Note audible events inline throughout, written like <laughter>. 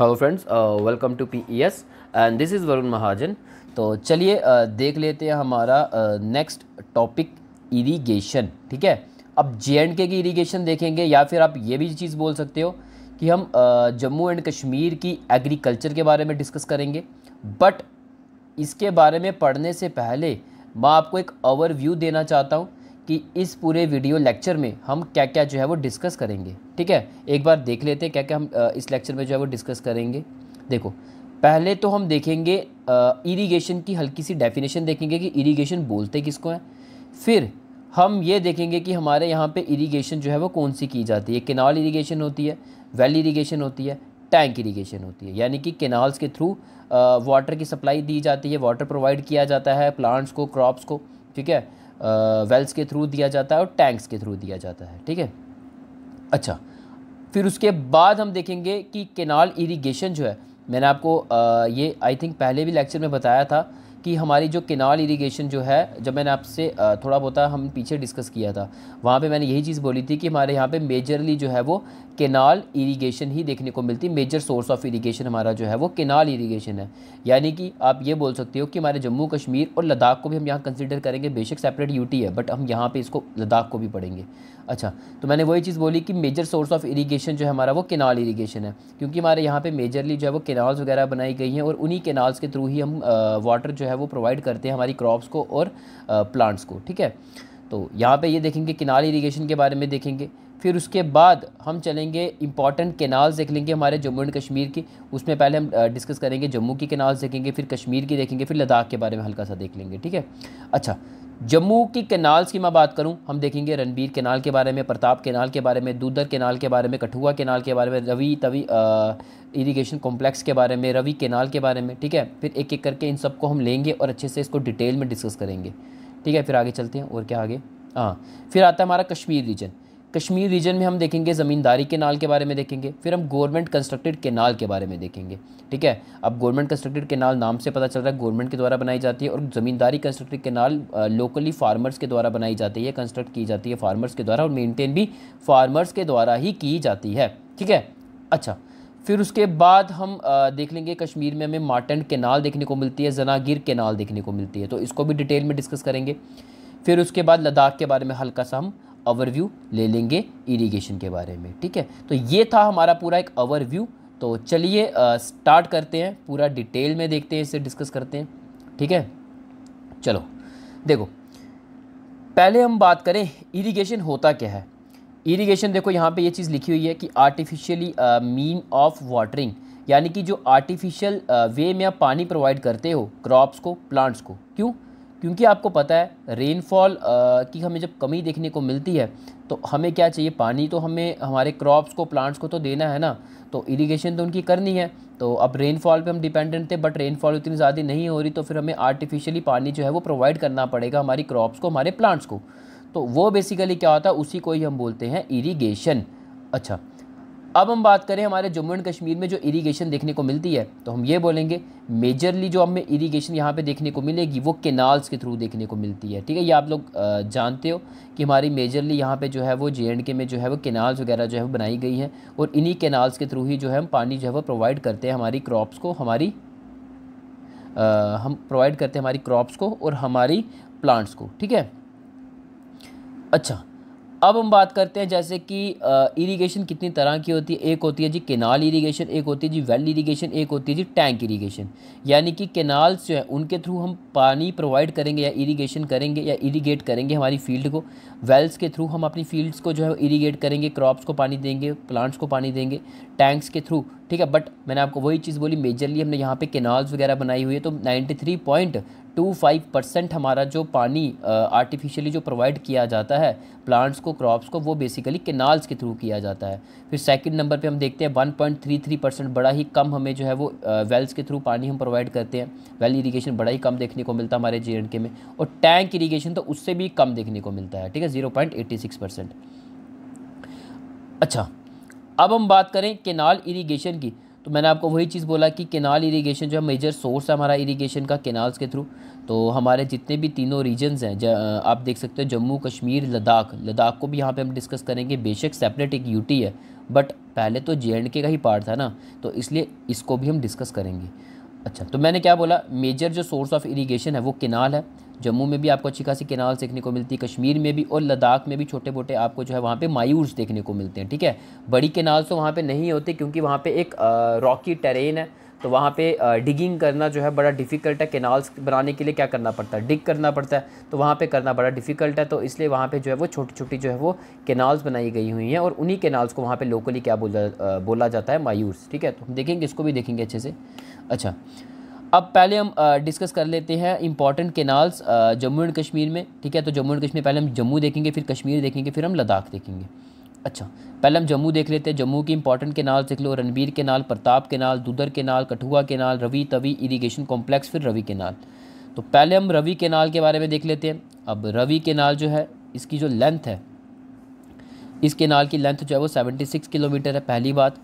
hello friends welcome to P E S and this is Varun Mahajan तो चलिए uh, देख लेते हैं हमारा नेक्स्ट टॉपिक इरीगेशन ठीक है अब जे एंड के की इरीगेशन देखेंगे या फिर आप ये भी चीज़ बोल सकते हो कि हम uh, जम्मू एंड कश्मीर की एग्रीकल्चर के बारे में डिस्कस करेंगे बट इसके बारे में पढ़ने से पहले मैं आपको एक ओवरव्यू देना चाहता हूँ कि इस पूरे वीडियो लेक्चर में हम क्या क्या जो है वो डिस्कस करेंगे ठीक है एक बार देख लेते हैं क्या क्या हम इस लेक्चर में जो है वो डिस्कस करेंगे देखो पहले तो हम देखेंगे इरिगेशन की हल्की सी डेफिनेशन देखेंगे कि इरिगेशन बोलते किसको हैं फिर हम ये देखेंगे कि हमारे यहाँ पे इरिगेशन जो है वो कौन सी की जाती है केनाल इरिगेशन होती है वेल इरिगेशन होती है टैंक इरिगेशन होती है यानी कि केनाल्स के थ्रू वाटर की सप्लाई दी जाती है वाटर प्रोवाइड किया जाता है प्लांट्स को क्रॉप्स को ठीक है वेल्स के थ्रू दिया जाता है और टैंक्स के थ्रू दिया जाता है ठीक है अच्छा फिर उसके बाद हम देखेंगे कि केनाल इरीगेशन जो है मैंने आपको आ, ये आई थिंक पहले भी लेक्चर में बताया था कि हमारी जो केनाल इरीगेशन जो है जब मैंने आपसे थोड़ा बहुत हम पीछे डिस्कस किया था वहाँ पे मैंने यही चीज़ बोली थी कि हमारे यहाँ पे मेजरली जो है वो केनाल इरीगेशन ही देखने को मिलती मेजर सोर्स ऑफ इरीगेशन हमारा जो है वो केनाल इरीगेशन है यानी कि आप ये बोल सकते हो कि हमारे जम्मू कश्मीर और लद्दाख को भी हम यहाँ कंसिडर करेंगे बेशक सेपरेट यूटी है बट हम यहाँ पर इसको लद्दाख को भी पढ़ेंगे अच्छा तो मैंने वही चीज़ बोली कि मेजर सोर्स ऑफ इरीगेशन जो है हमारा वो केनाल इरीगेशन है क्योंकि हमारे यहाँ पर मेजरली जो है वो केनाल्स वगैरह बनाई गई हैं और उन्हीं केनाल्स के थ्रू ही हम वाटर जो है वो प्रोवाइड करते हैं हमारी क्रॉप्स को और प्लांट्स को ठीक है तो यहाँ पे ये देखेंगे किनाल इरीगेशन के बारे में देखेंगे फिर उसके बाद हम चलेंगे इंपॉर्टेंट केनाल्स देख लेंगे हमारे जम्मू एंड कश्मीर की उसमें पहले हम डिस्कस करेंगे जम्मू की केनाल्स देखेंगे फिर कश्मीर की देखेंगे फिर लद्दाख के बारे में हल्का सा देख लेंगे ठीक है अच्छा जम्मू की कैनाल्स की मैं बात करूं हम देखेंगे रणबीर कैनाल के बारे में प्रताप केनाल के बारे में दूधर कैनाल के बारे में कठुआ केनाल के बारे में रवि तवी इरिगेशन कॉम्प्लेक्स के बारे में रवि केनाल के बारे में ठीक है फिर एक एक करके इन सबको हम लेंगे और अच्छे से इसको डिटेल में डिस्कस करेंगे ठीक है फिर आगे चलते हैं और क्या आगे हाँ फिर आता है हमारा कश्मीर रीजन कश्मीर रीजन में हम देखेंगे ज़मींदारी केनाल के बारे में देखेंगे फिर हम गवर्नमेंट कंस्ट्रक्टेड केनाल के बारे में देखेंगे ठीक है अब गवर्नमेंट कंस्ट्रक्टेड केनाल नाम से पता चल रहा है गवर्नमेंट के द्वारा बनाई जाती है और ज़मींदारी कंस्ट्रक्टेड केनाल लोकली फार्मर्स के द्वारा बनाई जाती है कंस्ट्रक्ट की जाती है फार्मर्स के द्वारा और मेनटेन भी फार्मर्स के द्वारा ही की जाती है ठीक है अच्छा फिर उसके बाद हम देख लेंगे कश्मीर में हमें मार्टेंड केनाल देखने को मिलती है जनागिर केनाल देखने को मिलती है तो इसको भी डिटेल में डिस्कस करेंगे फिर उसके बाद लद्दाख के बारे में हल्का सा हम ओवरव्यू ले लेंगे इरिगेशन के बारे में ठीक है तो ये था हमारा पूरा एक ओवरव्यू तो चलिए स्टार्ट करते हैं पूरा डिटेल में देखते हैं इसे डिस्कस करते हैं ठीक है चलो देखो पहले हम बात करें इरिगेशन होता क्या है इरिगेशन देखो यहाँ पे ये चीज़ लिखी हुई है कि आर्टिफिशियली मीन ऑफ वाटरिंग यानी कि जो आर्टिफिशियल वे में आप पानी प्रोवाइड करते हो क्रॉप्स को प्लांट्स को क्यों क्योंकि आपको पता है रेनफॉल की हमें जब कमी देखने को मिलती है तो हमें क्या चाहिए पानी तो हमें हमारे क्रॉप्स को प्लांट्स को तो देना है ना तो इरिगेशन तो उनकी करनी है तो अब रेनफॉल पे हम डिपेंडेंट थे बट रेनफॉल इतनी ज़्यादा नहीं हो रही तो फिर हमें आर्टिफिशियली पानी जो है वो प्रोवाइड करना पड़ेगा हमारी क्रॉप्स को हमारे प्लांट्स को तो वो बेसिकली क्या होता है उसी को ही हम बोलते हैं इरीगेशन अच्छा अब हम बात करें हमारे जम्मू एंड कश्मीर में जो इरीगेशन देखने को मिलती है तो हम ये बोलेंगे मेजरली जो हमें इरीगेशन यहाँ पे देखने को मिलेगी वो केनाल्स के थ्रू देखने को मिलती है ठीक है ये आप लोग जानते हो कि हमारी मेजरली यहाँ पे जो है वो जे एंड के में जो है वो केनाल्स वगैरह जो है वो बनाई गई हैं और इन्हीं केनाल्स के थ्रू ही जो है हम पानी जो है वो प्रोवाइड करते हैं हमारी क्रॉप्स को हमारी आ, हम प्रोवाइड करते हैं हमारी क्रॉप्स को और हमारी प्लांट्स को ठीक है अच्छा अब हम बात करते हैं जैसे कि इरिगेशन कितनी तरह की होती है एक होती है जी केनाल इरिगेशन एक होती है जी वेल इरिगेशन एक होती है जी टैंक इरिगेशन यानी कि केनाल्स जो है उनके थ्रू हम पानी प्रोवाइड करेंगे या इरिगेशन करेंगे या इरिगेट करेंगे हमारी फील्ड को वेल्स के थ्रू हम अपनी फील्ड्स को जो है इरीगेट करेंगे क्रॉप्स को पानी देंगे प्लांट्स को पानी देंगे टैंक्स के थ्रू ठीक है बट मैंने आपको वही चीज़ बोली मेजरली हमने यहाँ पे केनाल्स वगैरह बनाई हुई है तो ninety three point two five percent हमारा जो पानी आर्टिफिशियली जो प्रोवाइड किया जाता है प्लांट्स को क्रॉप्स को वो बेसिकली केनाल्स के थ्रू किया जाता है फिर सेकंड नंबर पे हम देखते हैं one point three three percent बड़ा ही कम हमें जो है वो वेल्स के थ्रू पानी हम प्रोवाइड करते हैं वेल इरीगेशन बड़ा ही कम देखने को मिलता है हमारे जे के में और टैंक इरीगेशन तो उससे भी कम देखने को मिलता है ठीक है ज़ीरो अच्छा अब हम बात करें केनाल इरीगेशन की तो मैंने आपको वही चीज़ बोला कि केनाल इरीगेशन जो है मेजर सोर्स है हमारा इरीगेशन का केनाल्स के थ्रू तो हमारे जितने भी तीनों रीजन्स हैं आप देख सकते हो जम्मू कश्मीर लद्दाख लद्दाख को भी यहाँ पे हम डिस्कस करेंगे बेशक सेपरेट एक यूटी है बट पहले तो जे एंड के का ही पार्ट था ना तो इसलिए इसको भी हम डिस्कस करेंगे अच्छा तो मैंने क्या बोला मेजर जो सोर्स ऑफ इरीगेशन है वो केनाल है जम्मू में भी आपको अच्छी खासी केनाल्स देखने को मिलती है कश्मीर में भी और लद्दाख में भी छोटे मोटे आपको जो है वहाँ पे मायूस देखने को मिलते हैं ठीक है बड़ी केनाल्स तो वहाँ पे नहीं होते क्योंकि वहाँ पे एक रॉकी टेरेन है तो वहाँ पे डिगिंग करना जो है बड़ा डिफ़िकल्ट है केनाल्स बनाने के लिए क्या करना पड़ता है डिग करना पड़ता है तो वहाँ पे करना बड़ा डिफ़िकल्ट है तो इसलिए वहाँ पे जो है वो छोटी छोटी जो है वो केनाल्स बनाई गई हुई हैं और उन्हीं केनाल्स को वहाँ पे लोकली क्या बोला बोला जाता है मायूस ठीक है तो हम देखेंगे इसको भी देखेंगे अच्छे से अच्छा अब पहले हम डिस्कस कर लेते हैं important canals Jammu and Kashmir में ठीक है तो जम्मू एंड कश्मीर पहले हम जम्मू देखेंगे फिर कश्मीर देखेंगे फिर हम लद्दाख देखेंगे अच्छा पहले हम जम्मू देख लेते हैं जम्मू की इंपॉर्टेंट केनाल देख लो Ranbir canal Pratap canal Dudar canal Kathua canal Ravi Tawi irrigation complex फिर रवि केनाल तो पहले हम रवि केनाल के बारे में देख लेते हैं अब रवि केनाल जो है इसकी जो लेंथ है इस केनाल की लेंथ जो है वो सेवेंटी सिक्स किलोमीटर है पहली बात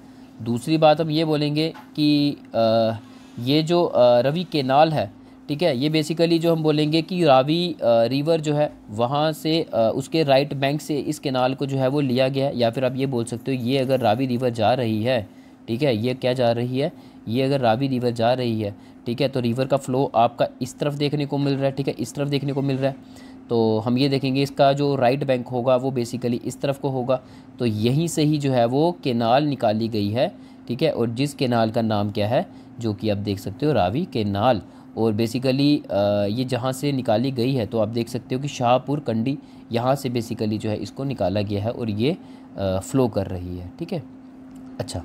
दूसरी बात हम ये बोलेंगे कि आ, ये जो रवि केनाल है ठीक है ये बेसिकली जो हम बोलेंगे कि रावी रिवर जो है वहाँ से उसके राइट बैंक से इस केनाल को जो है वो लिया गया है या फिर आप ये बोल सकते हो ये अगर रावी रिवर जा रही है ठीक है ये क्या जा रही है ये अगर रावी रिवर जा रही है ठीक है तो रिवर का फ़्लो आपका इस तरफ देखने को मिल रहा है ठीक है इस तरफ देखने को मिल रहा है तो हम ये देखेंगे इसका जो राइट बैंक होगा वो बेसिकली इस तरफ को होगा तो यहीं से ही जो है वो केनाल निकाली गई है ठीक है और जिस केनाल का नाम क्या है जो कि आप देख सकते हो रावी केनाल और बेसिकली ये जहाँ से निकाली गई है तो आप देख सकते हो कि शाहपुर कंडी यहाँ से बेसिकली जो है इसको निकाला गया है और ये फ़्लो कर रही है ठीक है अच्छा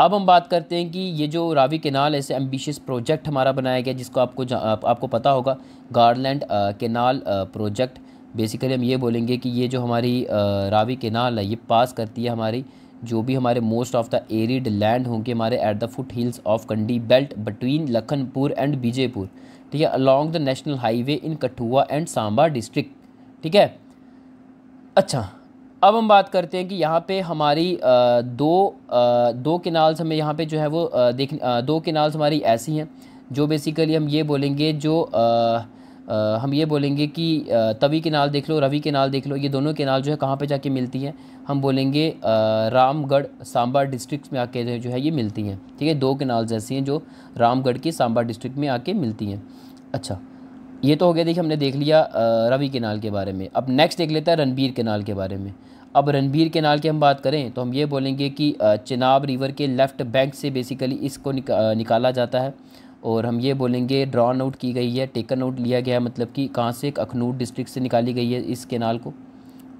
अब हम बात करते हैं कि ये जो रावी केनाल ऐसे एम्बिशियस प्रोजेक्ट हमारा बनाया गया जिसको आपको आप, आपको पता होगा गार्डलैंड केनाल प्रोजेक्ट बेसिकली हम ये बोलेंगे कि ये जो हमारी आ, रावी केनाल है ये पास करती है हमारी जो भी हमारे most of the arid land होंगे हमारे at the foot hills of Kandi belt between Lakhanpur and Bijepur ठीक है along the national highway in Kathua and Samba district ठीक है अच्छा अब हम बात करते हैं कि यहाँ पे हमारी दो दो किनाल्स हमें यहाँ पे जो है वो देख दो किनाल्स हमारी ऐसी हैं जो बेसिकली हम ये बोलेंगे जो आ, हम ये बोलेंगे कि तवी के नाल देख लो रवि के नाल देख लो ये दोनों के नाल जो है कहाँ पे जाके मिलती हैं हम बोलेंगे रामगढ़ सांबा डिस्ट्रिक्ट में आके जो है ये मिलती हैं ठीक है दो केनाल्स ऐसी हैं जो रामगढ़ की सांबा डिस्ट्रिक्ट में आके मिलती हैं अच्छा ये तो हो गया देखिए हमने देख लिया रवि केनाल के बारे में अब नेक्स्ट देख लेता है रणबीर केनाल के बारे में अब रणबीर केनाल की हम बात करें तो हम ये बोलेंगे कि चिनाब रिवर के लेफ़्ट बैंक से बेसिकली इसको निकाला जाता है और हम ये बोलेंगे ड्रॉन आउट की गई है टेकन आउट लिया गया है मतलब कि कहाँ से अखनूर डिस्ट्रिक्ट से निकाली गई है इस केनाल को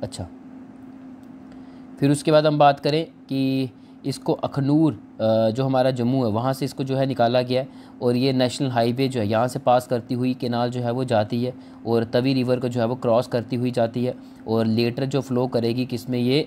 अच्छा फिर उसके बाद हम बात करें कि इसको अखनूर जो हमारा जम्मू है वहाँ से इसको जो है निकाला गया है और ये नेशनल हाईवे जो है यहाँ से पास करती हुई केनाल जो है वो जाती है और तवी रिवर को जो है वो क्रॉस करती हुई जाती है और लेटर जो फ़्लो करेगी किसमें ये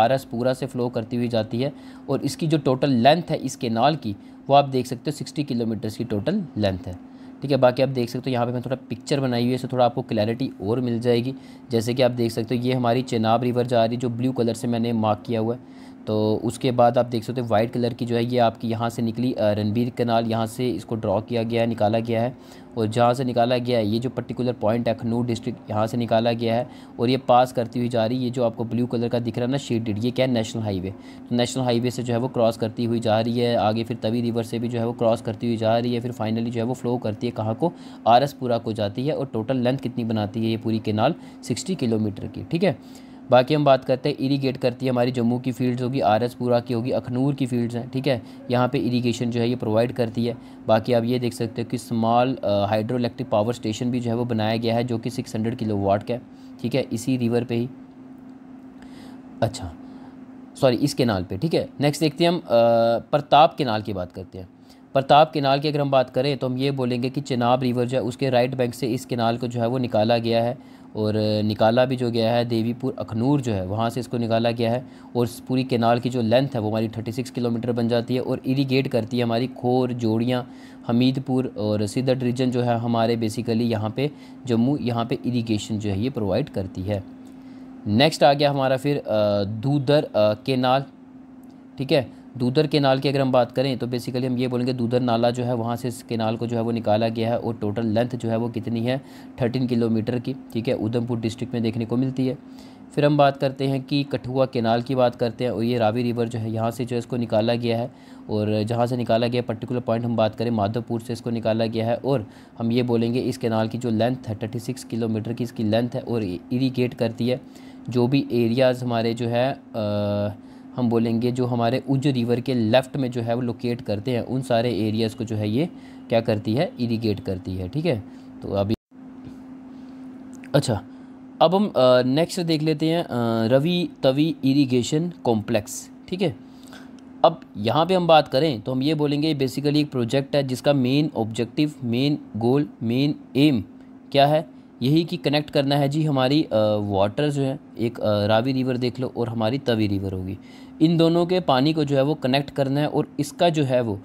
आर एस पूरा से फ़्लो करती हुई जाती है और इसकी जो टोटल लेंथ है इस केनाल की वो आप देख सकते हो सिक्सटी किलोमीटर्स की टोटल लेंथ है ठीक है बाकी आप देख सकते हो यहाँ पे मैं थोड़ा पिक्चर बनाई हुई है थोड़ा आपको क्लैरिटी और मिल जाएगी जैसे कि आप देख सकते हो ये हमारी चेनाब रिवर जा रही है जो ब्लू कलर से मैंने मार्क किया हुआ है तो उसके बाद आप देख सकते हो वाइट कलर की जो है ये आपकी यहाँ से निकली रणबीर कनाल यहाँ से इसको ड्रॉ किया गया है निकाला गया है और जहाँ से निकाला गया है ये जो पर्टिकुलर पॉइंट है अखनूर डिस्ट्रिक्ट यहाँ से निकाला गया है और ये पास करती हुई जा रही है ये जो आपको ब्लू कलर का दिख रहा है ना शेडेड ये क्या है नेशनल हाईवे तो नेशनल हाईवे से जो है वो क्रॉस करती हुई जा रही है आगे फिर तवी रिवर से भी जो है वो क्रॉस करती हुई जा रही है फिर फाइनली जो है वो फ्लो करती है कहाँ को आरसपुरा को जाती है और टोटल लेंथ कितनी बनाती है ये पूरी केनाल सिक्सटी किलोमीटर की ठीक है बाकी हम बात करते हैं इरीगेट करती है हमारी जम्मू की फील्ड्स होगी आर पूरा की होगी अखनूर की फील्ड्स हैं ठीक है यहाँ पे इरीगेशन जो है ये प्रोवाइड करती है बाकी आप ये देख सकते हो कि small hydro electric power station भी जो है वो बनाया गया है जो कि सिक्स हंड्रेड किलो वाट का है ठीक है इसी रिवर पर ही अच्छा सॉरी इस केनाल पर ठीक है नेक्स्ट देखते हैं हम प्रताप केनाल की बात करते हैं प्रताप केनाल की अगर हम बात करें तो हम ये बोलेंगे कि चिनाब रिवर जो है उसके राइट बैंक से इस केनाल को जो है वो निकाला गया है और निकाला भी जो गया है देवीपुर अखनूर जो है वहाँ से इसको निकाला गया है और पूरी केनाल की जो लेंथ है वो हमारी 36 किलोमीटर बन जाती है और इरीगेट करती है हमारी खोर जोड़ियाँ हमीदपुर और सिद्धट रीजन जो है हमारे बेसिकली यहाँ पे जम्मू यहाँ पे इरीगेशन जो है ये प्रोवाइड करती है नेक्स्ट आ गया हमारा फिर दूधर केनाल ठीक है दूधर केनाल की अगर हम बात करें तो बेसिकली हम ये बोलेंगे दूधर नाला जो है वहाँ से इस केनाल को जो है वो निकाला गया है और टोटल लेंथ जो है वो कितनी है थर्टीन किलोमीटर की ठीक है उधमपुर डिस्ट्रिक्ट में देखने को मिलती है फिर हम बात करते हैं कि कठुआ केनाल की बात करते हैं और ये रावी रिवर जो है यहाँ से जो है इसको निकाला गया है और जहाँ से निकाला गया पर्टिकुलर पॉइंट हम बात करें माधवपुर से इसको निकाला गया है और हम ये बोलेंगे इस केनाल की जो लेंथ है थर्टी सिक्स किलोमीटर की इसकी लेंथ है और इरीगेट करती है जो भी एरियाज़ हमारे जो है आ, हम बोलेंगे जो हमारे उज रिवर के लेफ़्ट में जो है वो लोकेट करते हैं उन सारे एरियाज़ को जो है ये क्या करती है इरीगेट करती है ठीक है तो अभी अच्छा अब हम नेक्स्ट देख लेते हैं रवि तवी इरीगेशन कॉम्प्लेक्स ठीक है अब यहाँ पे हम बात करें तो हम ये बोलेंगे बेसिकली एक प्रोजेक्ट है जिसका main objective main goal main aim क्या है यही कि कनेक्ट करना है जी हमारी वाटर जो है एक रावी रिवर देख लो और हमारी तवी रिवर होगी इन दोनों के पानी को जो है वो कनेक्ट करना है और इसका जो है वो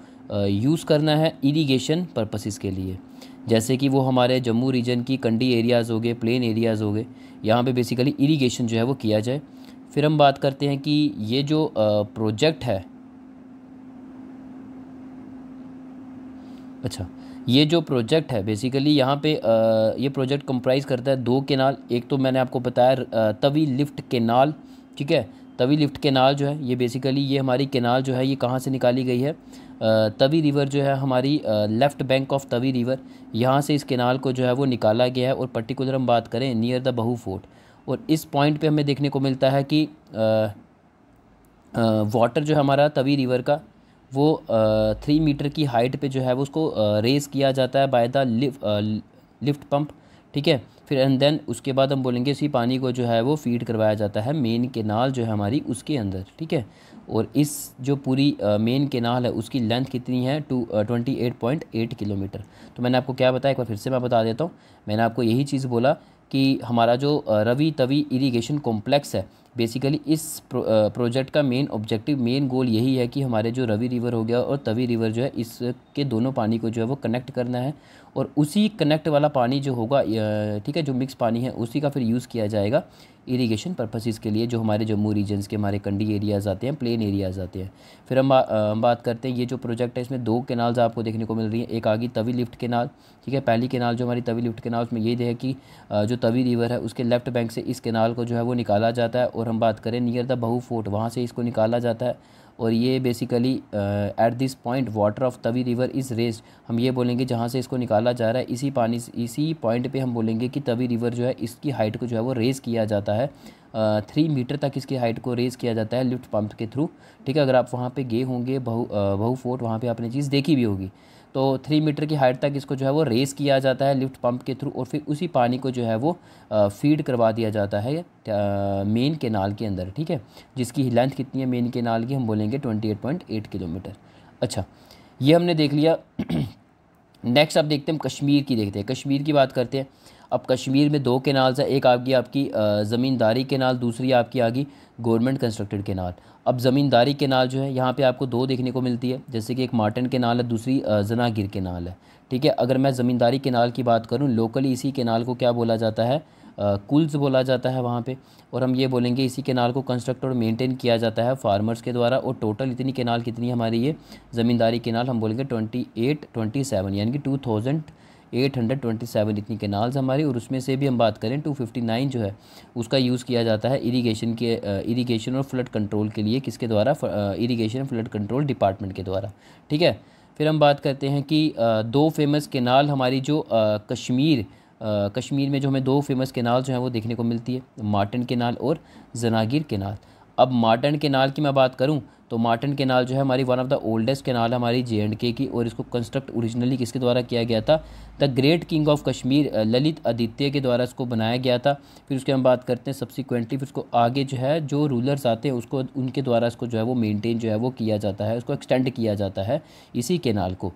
यूज़ करना है इरीगेशन पर्पसेस के लिए जैसे कि वो हमारे जम्मू रीजन की कंडी एरियाज़ हो गए प्लेन एरियाज़ हो गए यहाँ पे बेसिकली इरीगेशन जो है वो किया जाए फिर हम बात करते हैं कि ये जो प्रोजेक्ट है अच्छा ये जो प्रोजेक्ट है बेसिकली यहाँ पे ये प्रोजेक्ट कंप्राइज करता है दो केनाल एक तो मैंने आपको बताया तवी लिफ्ट केनाल ठीक है तवी लिफ्ट केनाल जो है ये बेसिकली ये हमारी केनाल जो है ये कहाँ से निकाली गई है तवी रिवर जो है हमारी left bank of Tawi river यहाँ से इस केनाल को जो है वो निकाला गया है और पर्टिकुलर हम बात करें नियर द बहू फोर्ट और इस पॉइंट पे हमें देखने को मिलता है कि वाटर जो है हमारा तवी रिवर का वो थ्री मीटर की हाइट पे जो है वो उसको रेस किया जाता है बाय द लिफ्ट पंप ठीक है फिर एंड देन उसके बाद हम बोलेंगे इसी पानी को जो है वो फीड करवाया जाता है मेन केनाल जो है हमारी उसके अंदर ठीक है और इस जो पूरी मेन केनाल है उसकी लेंथ कितनी है two twenty eight point eight kilometre तो मैंने आपको क्या बताया एक बार फिर से मैं बता देता हूँ मैंने आपको यही चीज़ बोला कि हमारा जो रवि तवी इरीगेशन कॉम्प्लेक्स है बेसिकली इस प्रो, प्रोजेक्ट का मेन ऑब्जेक्टिव मेन गोल यही है कि हमारे जो रवि रिवर हो गया और तवी रिवर जो है इसके दोनों पानी को जो है वो कनेक्ट करना है और उसी कनेक्ट वाला पानी जो होगा ठीक है जो मिक्स पानी है उसी का फिर यूज़ किया जाएगा इरिगेशन पर्पसेस के लिए जो हमारे जम्मू रीजन्स के हमारे कंडी एरियाज़ आते हैं प्लेन एरियाज़ आते हैं फिर हम हम बात करते हैं ये जो प्रोजेक्ट है इसमें दो केनाल्स आपको देखने को मिल रही हैं एक आगे तवी लिफ्ट केनाल ठीक है पहली केनाल जो हमारी तवी लिफ्ट केनाल उसमें ये है कि जो तवी रिवर है उसके लेफ्ट बैंक से इस केनाल को जो है वो निकाला जाता है और और हम बात करें नियर द बहू फोर्ट वहाँ से इसको निकाला जाता है और ये basically at this point water of Tawi river is raised हम ये बोलेंगे जहाँ से इसको निकाला जा रहा है इसी पानी इसी पॉइंट पे हम बोलेंगे कि तवी रिवर जो है इसकी हाइट को जो है वो रेज़ किया जाता है थ्री uh, मीटर तक इसकी हाइट को रेज़ किया जाता है लिफ्ट पंप के थ्रू ठीक है अगर आप वहाँ पे गए होंगे बहु बहु फोर्ट वहाँ पे आपने चीज़ देखी भी होगी तो थ्री मीटर की हाइट तक इसको जो है वो रेस किया जाता है लिफ्ट पंप के थ्रू और फिर उसी पानी को जो है वो फीड करवा दिया जाता है मेन केनाल के अंदर ठीक है जिसकी लेंथ कितनी है मेन केनाल की हम बोलेंगे twenty eight point eight kilometre अच्छा ये हमने देख लिया नेक्स्ट <clears throat> आप देखते हैं कश्मीर की देखते हैं कश्मीर की बात करते हैं अब कश्मीर में दो केनाल्स हैं एक आपकी आपकी ज़मींदारी केनाल दूसरी आपकी आ गई गवर्नमेंट कंस्ट्रक्टेड केनाल अब ज़मींदारी केनाल जो है यहाँ पे आपको दो देखने को मिलती है जैसे कि एक मार्टन केनाल है दूसरी जनागिर केनाल है ठीक है अगर मैं ज़मींदारी केनाल की बात करूँ लोकली इसी केनाल को क्या बोला जाता है कुल्स बोला जाता है वहाँ पे और हम ये बोलेंगे इसी केनाल को कंस्ट्रक्ट और मेंटेन किया जाता है फार्मर्स के द्वारा और टोटल इतनी केनाल कितनी हमारी ये ज़मींदारी केनाल हम बोलेंगे ट्वेंटी एट ट्वेंटी सेवन यानी कि टू थाउजेंड 827 इतनी कैनाल्स हमारी और उसमें से भी हम बात करें 259 जो है उसका यूज़ किया जाता है इरीगेशन के इरीगेशन और फ्लड कंट्रोल के लिए किसके द्वारा इरीगेशन फ्लड कंट्रोल डिपार्टमेंट के द्वारा ठीक है फिर हम बात करते हैं कि दो फेमस केनाल हमारी जो कश्मीर कश्मीर में जो हमें दो फेमस केनाल जो हैं वो देखने को मिलती है मार्टन केनाल और जनागिर केनाल अब मार्टन केनाल की मैं बात करूँ तो मार्टिन केनाल जो है हमारी one of the oldest canal हमारी जे एंड के की और इसको कंस्ट्रक्ट ओरिजिनली किसके द्वारा किया गया था the great king of Kashmir Lalitaditya के द्वारा इसको बनाया गया था फिर उसके हम बात करते हैं सब्सिक्वेंटली फिर उसको आगे जो है जो रूलर्स आते हैं उसको उनके द्वारा इसको जो है वो मेनटेन जो है वो किया जाता है उसको एक्सटेंड किया जाता है इसी केनाल को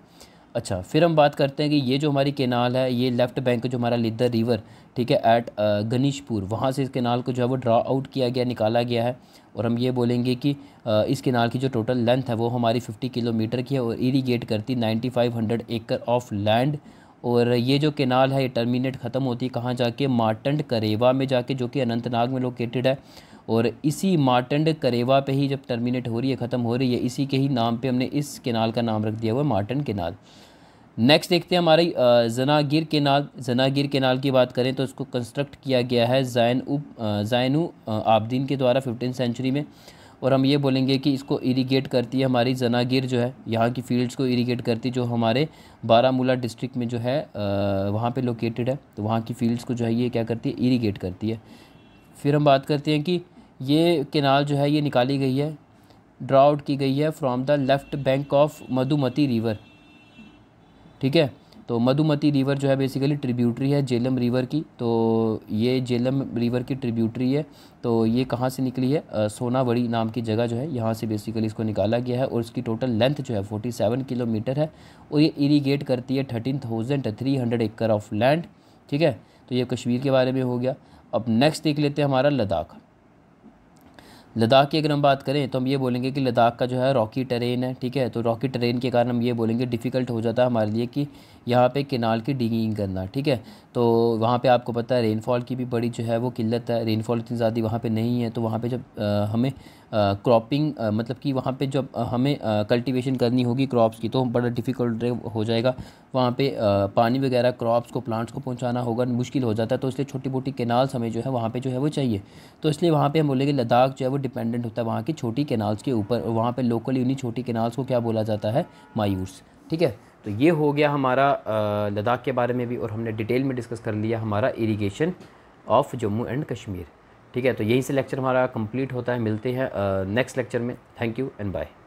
अच्छा फिर हम बात करते हैं कि ये जो हमारी केनाल है ये लेफ़्ट बैंक जो हमारा लिदर रिवर ठीक है एट गनीशपुर वहाँ से इस केनाल को जो है वो ड्रा आउट किया गया निकाला गया है और हम ये बोलेंगे कि इस केनाल की जो टोटल लेंथ है वो हमारी 50 किलोमीटर की है और इरीगेट करती 9500 एकर ऑफ लैंड और ये जो केनाल है ये टर्मिनेट ख़त्म होती है कहाँ जाके मार्टंड करेवा में जाके जो कि अनंतनाग में लोकेटेड है और इसी मार्टंड करेवा पे ही जब टर्मिनेट हो रही है ख़त्म हो रही है इसी के ही नाम पे हमने इस केनाल का नाम रख दिया हुआ है मार्टंड केनाल नेक्स्ट देखते हैं हमारी जनागिर केनाल जनागिर नाल की बात करें तो इसको कंस्ट्रक्ट किया गया है जैन उप जैन आबदीन के द्वारा फिफ्टीन सेंचुरी में और हम ये बोलेंगे कि इसको इरीगेट करती है हमारी जनागिर जो है यहाँ की फील्ड्स को इरीगेट करती जो हमारे बारामूला डिस्ट्रिक्ट में जो है वहाँ पे लोकेटेड है तो वहाँ की फील्ड्स को जो है ये क्या करती है इरीगेट करती है फिर हम बात करते हैं कि ये केनाल जो है ये निकाली गई है ड्रा आउट की गई है from the left bank of Madhumati river ठीक है तो मधुमती रिवर जो है बेसिकली ट्रिब्यूटरी है जेलम रिवर की तो ये जेलम रिवर की ट्रिब्यूटरी है तो ये कहाँ से निकली है आ, सोनावड़ी नाम की जगह जो है यहाँ से बेसिकली इसको निकाला गया है और इसकी टोटल लेंथ जो है फोर्टी सेवन किलोमीटर है और ये इरीगेट करती है थर्टीन थाउजेंड थ्री हंड्रेड एकड़ ऑफ लैंड ठीक है तो ये कश्मीर के बारे में हो गया अब नेक्स्ट देख लेते हैं हमारा लद्दाख लद्दाख की अगर हम बात करें तो हम ये बोलेंगे कि लद्दाख का जो है रॉकी टेरेन है ठीक है तो रॉकी टेरेन के कारण हम ये बोलेंगे डिफ़िकल्ट हो जाता है हमारे लिए कि यहाँ पे केनाल की डिगिंग करना ठीक है तो वहाँ पे आपको पता है रेनफॉल की भी बड़ी जो है वो किल्लत है रेनफॉल इतनी ज़्यादा वहाँ पे नहीं है तो वहाँ पे जब आ, हमें क्रॉपिंग मतलब कि वहाँ पे जब हमें कल्टीवेशन करनी होगी क्रॉप्स की तो बड़ा डिफ़िकल्ट हो जाएगा वहाँ पे आ, पानी वगैरह क्रॉप्स को प्लांट्स को पहुँचाना होगा मुश्किल हो जाता है तो इसलिए छोटी मोटी केनाल्स हमें जो है वहाँ पर जो है वो चाहिए तो इसलिए वहाँ पर हम बोलेंगे लद्दाख जो है वो डिपेंडेंट होता है वहाँ की छोटी केनाल्स के ऊपर वहाँ पर लोकली उन्हीं छोटी केनाल्स को क्या बोला जाता है मायूस ठीक है तो ये हो गया हमारा लद्दाख के बारे में भी और हमने डिटेल में डिस्कस कर लिया हमारा irrigation of Jammu and Kashmir ठीक है तो यहीं से लेक्चर हमारा कंप्लीट होता है मिलते हैं नेक्स्ट लेक्चर में थैंक यू एंड बाय